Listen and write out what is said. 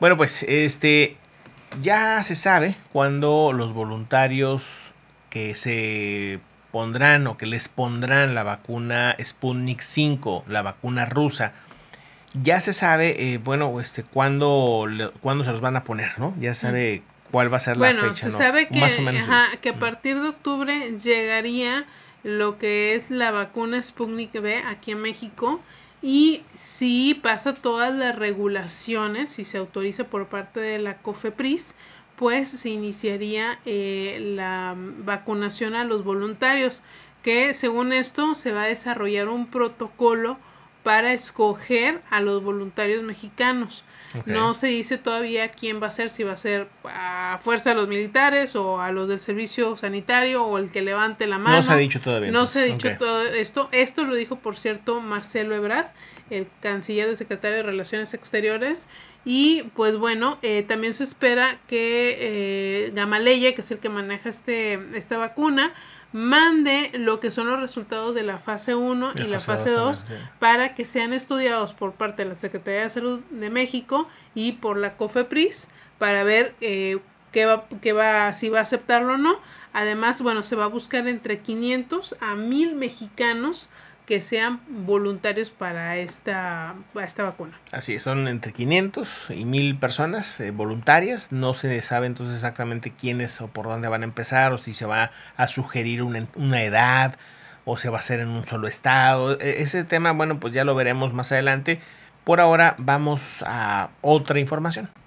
Bueno, pues este ya se sabe cuándo los voluntarios que se pondrán o que les pondrán la vacuna Sputnik 5, la vacuna rusa, ya se sabe, eh, bueno, este, cuándo, cuando se los van a poner, ¿no? Ya sabe mm. cuál va a ser la fecha. Bueno, se sabe que, que a mm. partir de octubre llegaría lo que es la vacuna Sputnik B aquí en México y si pasa todas las regulaciones, si se autoriza por parte de la COFEPRIS, pues se iniciaría eh, la vacunación a los voluntarios, que según esto se va a desarrollar un protocolo para escoger a los voluntarios mexicanos. No se dice todavía quién va a ser, si va a ser a fuerza de los militares o a los del servicio sanitario o el que levante la mano. No se ha dicho todavía. No se ha dicho todo esto. Esto lo dijo, por cierto, Marcelo Ebrard, el canciller de secretario de Relaciones Exteriores, y pues bueno, eh, también se espera que eh, Gamaleya, que es el que maneja este, esta vacuna, mande lo que son los resultados de la fase 1 y, la fase 2 para que sean estudiados por parte de la Secretaría de Salud de México y por la COFEPRIS para ver eh, qué va, qué va, si va a aceptarlo o no. Además, bueno, se va a buscar entre 500 a 1000 mexicanos que sean voluntarios para esta, esta vacuna. Así son entre 500 y 1000 personas eh, voluntarias. No se sabe entonces exactamente quiénes o por dónde van a empezar o si se va a sugerir una, una edad o se va a hacer en un solo estado. E, ese tema, bueno, pues ya lo veremos más adelante. Por ahora vamos a otra información.